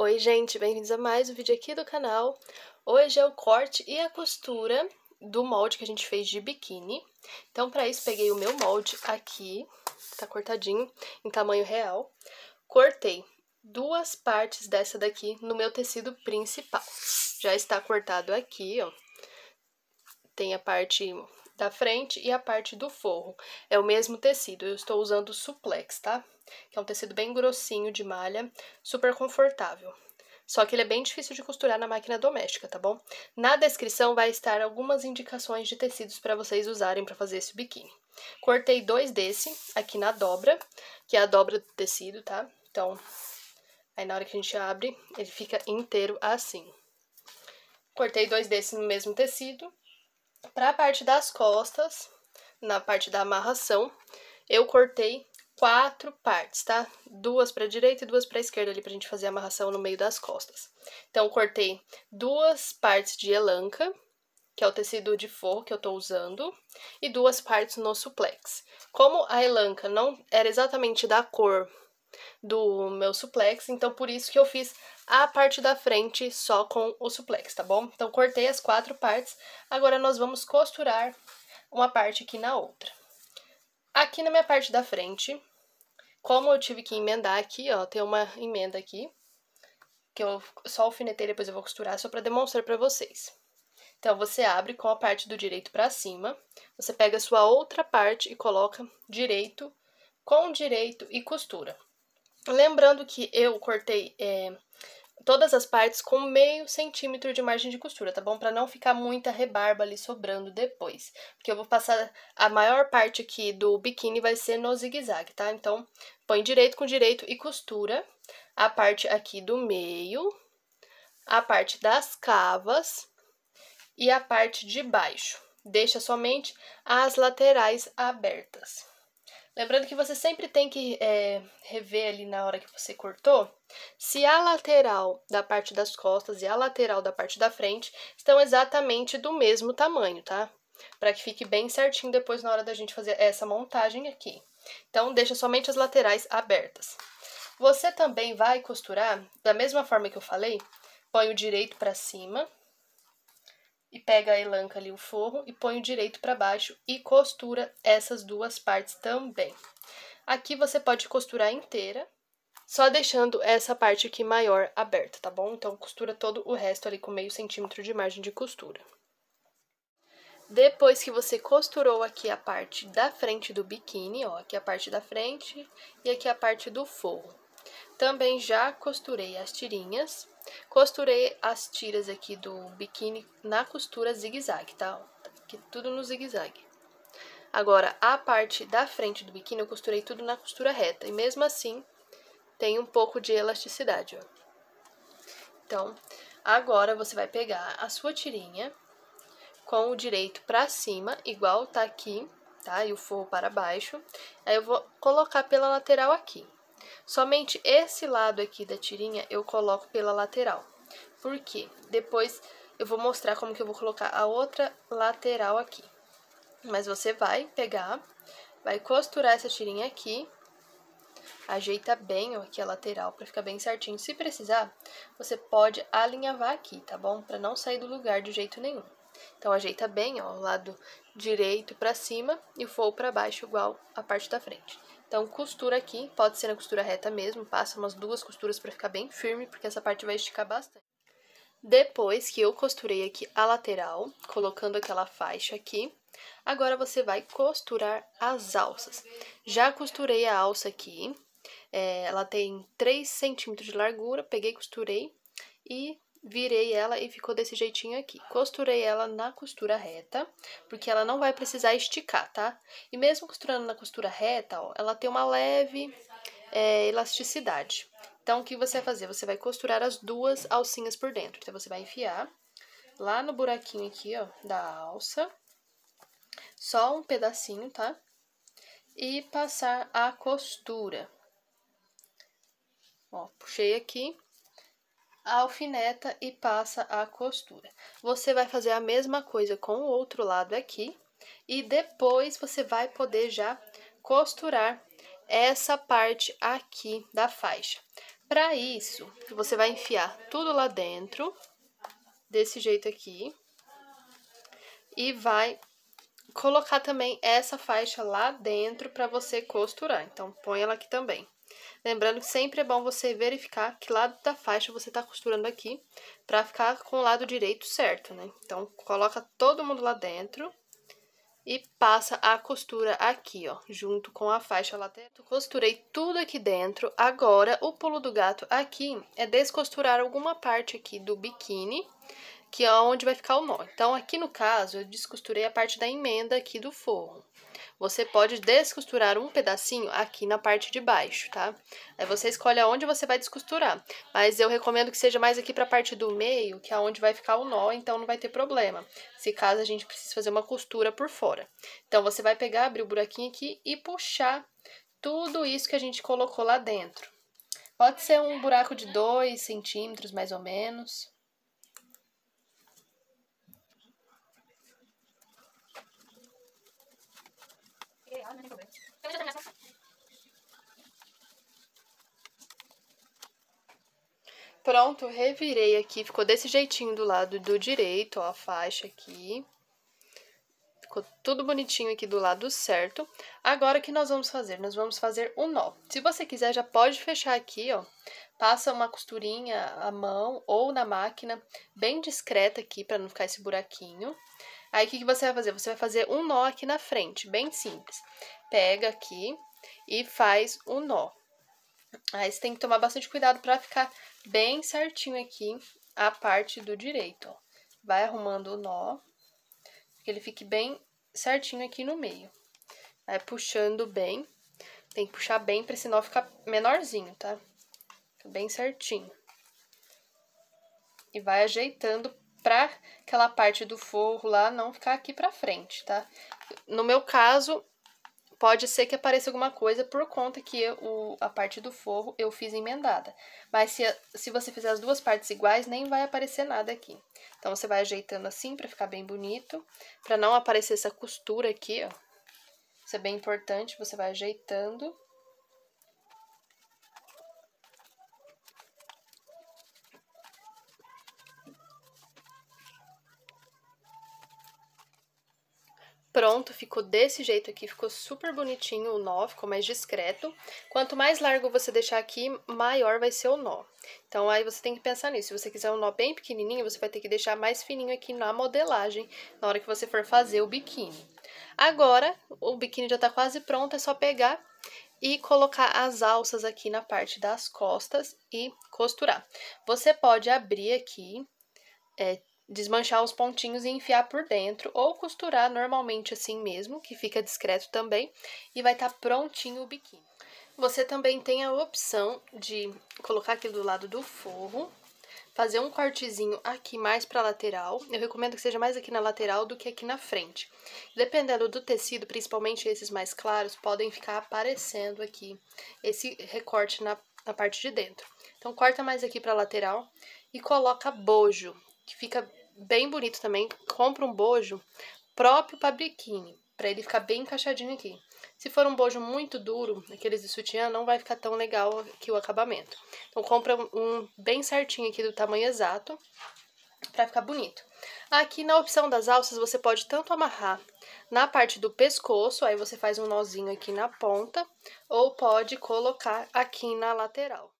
Oi gente, bem-vindos a mais um vídeo aqui do canal. Hoje é o corte e a costura do molde que a gente fez de biquíni. Então para isso peguei o meu molde aqui, tá cortadinho, em tamanho real. Cortei duas partes dessa daqui no meu tecido principal. Já está cortado aqui, ó. Tem a parte da frente e a parte do forro. É o mesmo tecido, eu estou usando suplex, tá? Que é um tecido bem grossinho de malha, super confortável. Só que ele é bem difícil de costurar na máquina doméstica, tá bom? Na descrição vai estar algumas indicações de tecidos para vocês usarem para fazer esse biquíni. Cortei dois desse aqui na dobra, que é a dobra do tecido, tá? Então, aí na hora que a gente abre, ele fica inteiro assim. Cortei dois desses no mesmo tecido para a parte das costas, na parte da amarração, eu cortei quatro partes, tá? Duas para a direita e duas para a esquerda ali para a gente fazer a amarração no meio das costas. Então, cortei duas partes de elanca, que é o tecido de forro que eu tô usando, e duas partes no suplex. Como a elanca não era exatamente da cor do meu suplex, então por isso que eu fiz a parte da frente só com o suplex, tá bom? Então, cortei as quatro partes, agora nós vamos costurar uma parte aqui na outra. Aqui na minha parte da frente, como eu tive que emendar aqui, ó, tem uma emenda aqui, que eu só alfinetei, depois eu vou costurar, só pra demonstrar pra vocês. Então, você abre com a parte do direito pra cima, você pega a sua outra parte e coloca direito com direito e costura. Lembrando que eu cortei é, todas as partes com meio centímetro de margem de costura, tá bom? Para não ficar muita rebarba ali sobrando depois. Porque eu vou passar a maior parte aqui do biquíni vai ser no zigue-zague, tá? Então, põe direito com direito e costura a parte aqui do meio, a parte das cavas e a parte de baixo. Deixa somente as laterais abertas. Lembrando que você sempre tem que é, rever ali na hora que você cortou se a lateral da parte das costas e a lateral da parte da frente estão exatamente do mesmo tamanho, tá? Para que fique bem certinho depois na hora da gente fazer essa montagem aqui. Então, deixa somente as laterais abertas. Você também vai costurar da mesma forma que eu falei, põe o direito para cima e pega a elanca ali o forro e põe o direito para baixo e costura essas duas partes também. Aqui você pode costurar inteira, só deixando essa parte aqui maior aberta, tá bom? Então, costura todo o resto ali com meio centímetro de margem de costura. Depois que você costurou aqui a parte da frente do biquíni, ó, aqui a parte da frente e aqui a parte do forro. Também já costurei as tirinhas, Costurei as tiras aqui do biquíni na costura zigue-zague, tá? Aqui tudo no zigue-zague. Agora, a parte da frente do biquíni eu costurei tudo na costura reta. E mesmo assim, tem um pouco de elasticidade, ó. Então, agora você vai pegar a sua tirinha com o direito pra cima, igual tá aqui, tá? E o forro para baixo. Aí eu vou colocar pela lateral aqui. Somente esse lado aqui da tirinha eu coloco pela lateral. Por quê? Depois eu vou mostrar como que eu vou colocar a outra lateral aqui. Mas você vai pegar, vai costurar essa tirinha aqui, ajeita bem aqui a lateral para ficar bem certinho. Se precisar, você pode alinhavar aqui, tá bom? Para não sair do lugar de jeito nenhum. Então, ajeita bem, ó, o lado direito para cima e o forro para baixo, igual a parte da frente. Então, costura aqui, pode ser na costura reta mesmo, passa umas duas costuras para ficar bem firme, porque essa parte vai esticar bastante. Depois que eu costurei aqui a lateral, colocando aquela faixa aqui, agora você vai costurar as alças. Já costurei a alça aqui, é, ela tem 3 centímetros de largura, peguei, costurei e virei ela e ficou desse jeitinho aqui. Costurei ela na costura reta, porque ela não vai precisar esticar, tá? E mesmo costurando na costura reta, ó, ela tem uma leve é, elasticidade. Então, o que você vai fazer? Você vai costurar as duas alcinhas por dentro. Então, você vai enfiar lá no buraquinho aqui, ó, da alça, só um pedacinho, tá? E passar a costura. Ó, puxei aqui, alfineta e passa a costura. Você vai fazer a mesma coisa com o outro lado aqui e depois você vai poder já costurar essa parte aqui da faixa. Para isso, você vai enfiar tudo lá dentro, desse jeito aqui, e vai colocar também essa faixa lá dentro para você costurar. Então, põe ela aqui também. Lembrando que sempre é bom você verificar que lado da faixa você tá costurando aqui, pra ficar com o lado direito certo, né? Então, coloca todo mundo lá dentro e passa a costura aqui, ó, junto com a faixa lateral. Costurei tudo aqui dentro. Agora, o pulo do gato aqui é descosturar alguma parte aqui do biquíni, que é onde vai ficar o nó. Então, aqui no caso, eu descosturei a parte da emenda aqui do forro. Você pode descosturar um pedacinho aqui na parte de baixo, tá? Aí você escolhe aonde você vai descosturar. Mas eu recomendo que seja mais aqui para a parte do meio, que é onde vai ficar o nó, então não vai ter problema. Se caso a gente precise fazer uma costura por fora. Então, você vai pegar, abrir o buraquinho aqui e puxar tudo isso que a gente colocou lá dentro. Pode ser um buraco de 2 centímetros, mais ou menos. Pronto, revirei aqui, ficou desse jeitinho do lado do direito, ó, a faixa aqui. Ficou tudo bonitinho aqui do lado certo. Agora, o que nós vamos fazer? Nós vamos fazer um nó. Se você quiser, já pode fechar aqui, ó. Passa uma costurinha à mão ou na máquina, bem discreta aqui, pra não ficar esse buraquinho. Aí, o que, que você vai fazer? Você vai fazer um nó aqui na frente, bem simples. Pega aqui e faz um nó. Aí você tem que tomar bastante cuidado para ficar bem certinho aqui a parte do direito, ó. Vai arrumando o nó, que ele fique bem certinho aqui no meio. Vai puxando bem, tem que puxar bem para esse nó ficar menorzinho, tá? Fica bem certinho. E vai ajeitando pra aquela parte do forro lá não ficar aqui pra frente, tá? No meu caso, Pode ser que apareça alguma coisa por conta que o, a parte do forro eu fiz emendada. Mas se, se você fizer as duas partes iguais, nem vai aparecer nada aqui. Então, você vai ajeitando assim para ficar bem bonito, para não aparecer essa costura aqui, ó. Isso é bem importante, você vai ajeitando. pronto, ficou desse jeito aqui, ficou super bonitinho o nó, ficou mais discreto. Quanto mais largo você deixar aqui, maior vai ser o nó. Então, aí você tem que pensar nisso. Se você quiser um nó bem pequenininho, você vai ter que deixar mais fininho aqui na modelagem, na hora que você for fazer o biquíni. Agora, o biquíni já tá quase pronto, é só pegar e colocar as alças aqui na parte das costas e costurar. Você pode abrir aqui, é, desmanchar os pontinhos e enfiar por dentro, ou costurar normalmente assim mesmo, que fica discreto também, e vai estar tá prontinho o biquíni. Você também tem a opção de colocar aqui do lado do forro, fazer um cortezinho aqui mais para lateral. Eu recomendo que seja mais aqui na lateral do que aqui na frente. Dependendo do tecido, principalmente esses mais claros, podem ficar aparecendo aqui esse recorte na, na parte de dentro. Então, corta mais aqui para lateral e coloca bojo, que fica bem bonito também. Compra um bojo próprio para biquíni, para ele ficar bem encaixadinho aqui. Se for um bojo muito duro, aqueles de sutiã, não vai ficar tão legal aqui o acabamento. Então, compra um bem certinho aqui do tamanho exato, para ficar bonito. Aqui na opção das alças, você pode tanto amarrar na parte do pescoço, aí você faz um nozinho aqui na ponta, ou pode colocar aqui na lateral.